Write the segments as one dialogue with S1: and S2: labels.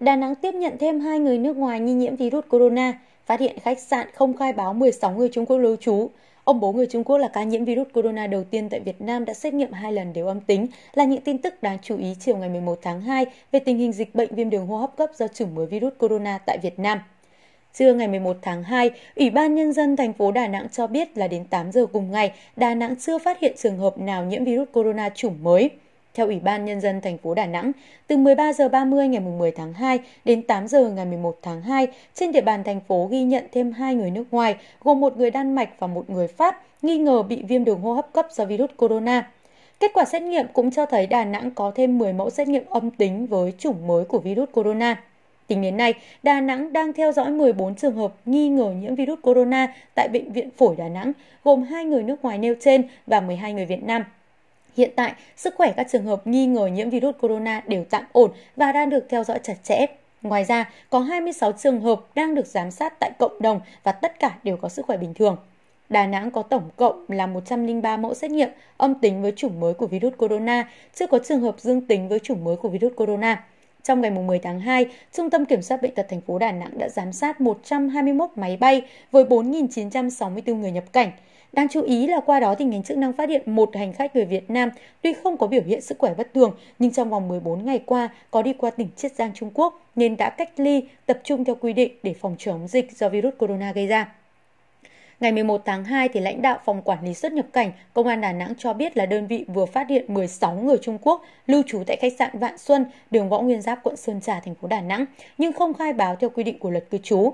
S1: Đà Nẵng tiếp nhận thêm hai người nước ngoài nghi nhiễm virus corona, phát hiện khách sạn không khai báo 16 người Trung Quốc lưu trú. Ông bố người Trung Quốc là ca nhiễm virus corona đầu tiên tại Việt Nam đã xét nghiệm hai lần đều âm tính, là những tin tức đáng chú ý chiều ngày 11 tháng 2 về tình hình dịch bệnh viêm đường hô hấp cấp do chủng mới virus corona tại Việt Nam. Trưa ngày 11 tháng 2, Ủy ban Nhân dân thành phố Đà Nẵng cho biết là đến 8 giờ cùng ngày, Đà Nẵng chưa phát hiện trường hợp nào nhiễm virus corona chủng mới. Theo Ủy ban Nhân dân thành phố Đà Nẵng, từ 13 giờ 30 ngày 10 tháng 2 đến 8 giờ ngày 11 tháng 2, trên địa bàn thành phố ghi nhận thêm hai người nước ngoài, gồm một người Đan Mạch và một người Pháp, nghi ngờ bị viêm đường hô hấp cấp do virus corona. Kết quả xét nghiệm cũng cho thấy Đà Nẵng có thêm 10 mẫu xét nghiệm âm tính với chủng mới của virus corona. Tính đến nay, Đà Nẵng đang theo dõi 14 trường hợp nghi ngờ nhiễm virus corona tại Bệnh viện Phổi Đà Nẵng, gồm hai người nước ngoài nêu trên và 12 người Việt Nam. Hiện tại, sức khỏe các trường hợp nghi ngờ nhiễm virus corona đều tạm ổn và đang được theo dõi chặt chẽ. Ngoài ra, có 26 trường hợp đang được giám sát tại cộng đồng và tất cả đều có sức khỏe bình thường. Đà Nẵng có tổng cộng là 103 mẫu xét nghiệm âm tính với chủng mới của virus corona, chưa có trường hợp dương tính với chủng mới của virus corona. Trong ngày 10 tháng 2, Trung tâm Kiểm soát Bệnh tật thành phố Đà Nẵng đã giám sát 121 máy bay với 4.964 người nhập cảnh. Đáng chú ý là qua đó thì ngành chức năng phát hiện một hành khách người Việt Nam tuy không có biểu hiện sức khỏe bất thường nhưng trong vòng 14 ngày qua có đi qua tỉnh Chiết Giang Trung Quốc nên đã cách ly tập trung theo quy định để phòng chống dịch do virus corona gây ra. Ngày 11 tháng 2, thì lãnh đạo Phòng Quản lý xuất nhập cảnh, Công an Đà Nẵng cho biết là đơn vị vừa phát hiện 16 người Trung Quốc lưu trú tại khách sạn Vạn Xuân, đường Võ Nguyên Giáp, quận Sơn Trà, thành phố Đà Nẵng, nhưng không khai báo theo quy định của luật cư trú.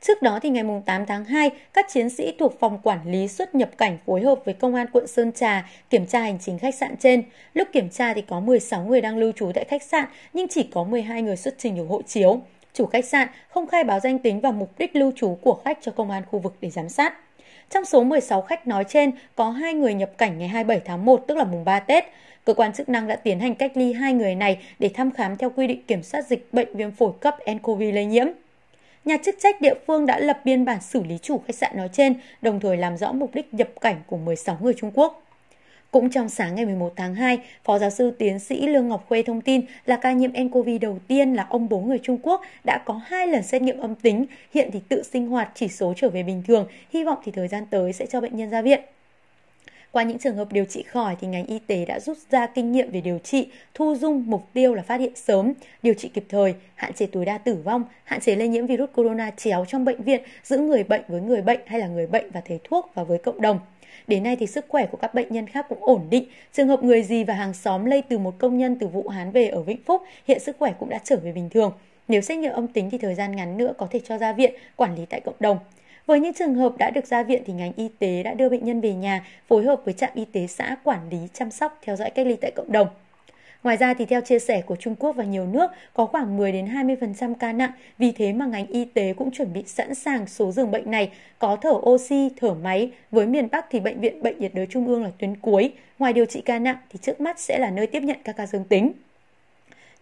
S1: Trước đó thì ngày 8 tháng 2, các chiến sĩ thuộc phòng quản lý xuất nhập cảnh phối hợp với công an quận Sơn Trà kiểm tra hành chính khách sạn trên. Lúc kiểm tra thì có 16 người đang lưu trú tại khách sạn nhưng chỉ có 12 người xuất trình được hộ chiếu. Chủ khách sạn không khai báo danh tính và mục đích lưu trú của khách cho công an khu vực để giám sát. Trong số 16 khách nói trên, có hai người nhập cảnh ngày 27 tháng 1, tức là mùng 3 Tết. Cơ quan chức năng đã tiến hành cách ly hai người này để thăm khám theo quy định kiểm soát dịch bệnh viêm phổi cấp nCoV lây nhiễm. Nhà chức trách địa phương đã lập biên bản xử lý chủ khách sạn nói trên, đồng thời làm rõ mục đích nhập cảnh của 16 người Trung Quốc. Cũng trong sáng ngày 11 tháng 2, Phó giáo sư tiến sĩ Lương Ngọc Khuê thông tin là ca nhiễm nCoV đầu tiên là ông bố người Trung Quốc đã có hai lần xét nghiệm âm tính, hiện thì tự sinh hoạt chỉ số trở về bình thường, hy vọng thì thời gian tới sẽ cho bệnh nhân ra viện. Qua những trường hợp điều trị khỏi thì ngành y tế đã rút ra kinh nghiệm về điều trị, thu dung mục tiêu là phát hiện sớm, điều trị kịp thời, hạn chế tối đa tử vong, hạn chế lây nhiễm virus corona chéo trong bệnh viện, giữ người bệnh với người bệnh hay là người bệnh và thầy thuốc và với cộng đồng. Đến nay thì sức khỏe của các bệnh nhân khác cũng ổn định. Trường hợp người gì và hàng xóm lây từ một công nhân từ Vũ Hán về ở Vĩnh Phúc hiện sức khỏe cũng đã trở về bình thường. Nếu xét nghiệm âm tính thì thời gian ngắn nữa có thể cho ra viện, quản lý tại cộng đồng. Với những trường hợp đã được ra viện thì ngành y tế đã đưa bệnh nhân về nhà, phối hợp với trạm y tế xã quản lý, chăm sóc, theo dõi cách ly tại cộng đồng. Ngoài ra thì theo chia sẻ của Trung Quốc và nhiều nước, có khoảng 10 đến 20% ca nặng, vì thế mà ngành y tế cũng chuẩn bị sẵn sàng số giường bệnh này có thở oxy, thở máy. Với miền Bắc thì bệnh viện bệnh nhiệt đới trung ương là tuyến cuối, ngoài điều trị ca nặng thì trước mắt sẽ là nơi tiếp nhận các ca dương tính.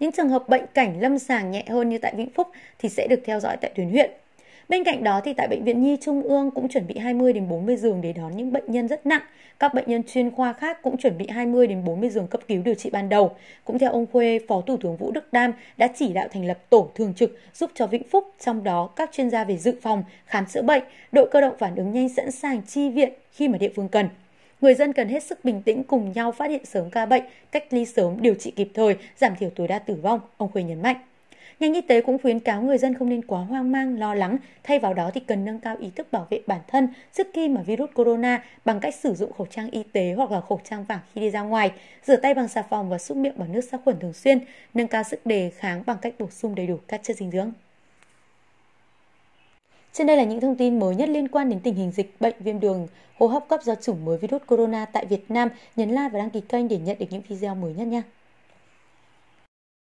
S1: Những trường hợp bệnh cảnh lâm sàng nhẹ hơn như tại Vĩnh Phúc thì sẽ được theo dõi tại tuyến huyện. Bên cạnh đó thì tại bệnh viện Nhi Trung ương cũng chuẩn bị 20 đến 40 giường để đón những bệnh nhân rất nặng. Các bệnh nhân chuyên khoa khác cũng chuẩn bị 20 đến 40 giường cấp cứu điều trị ban đầu. Cũng theo ông Khuê, Phó Thủ tướng Vũ Đức Đam đã chỉ đạo thành lập tổ thường trực giúp cho Vĩnh Phúc, trong đó các chuyên gia về dự phòng, khám chữa bệnh, đội cơ động phản ứng nhanh sẵn sàng chi viện khi mà địa phương cần. Người dân cần hết sức bình tĩnh cùng nhau phát hiện sớm ca bệnh, cách ly sớm, điều trị kịp thời, giảm thiểu tối đa tử vong, ông Khuê nhấn mạnh. Ngành y tế cũng khuyến cáo người dân không nên quá hoang mang, lo lắng, thay vào đó thì cần nâng cao ý thức bảo vệ bản thân trước khi mà virus corona bằng cách sử dụng khẩu trang y tế hoặc là khẩu trang vàng khi đi ra ngoài, rửa tay bằng xà phòng và xúc miệng bằng nước sát khuẩn thường xuyên, nâng cao sức đề kháng bằng cách bổ sung đầy đủ các chất dinh dưỡng. Trên đây là những thông tin mới nhất liên quan đến tình hình dịch bệnh viêm đường hô hấp cấp do chủng mới virus corona tại Việt Nam. Nhấn like và đăng ký kênh để nhận được những video mới nhất nha.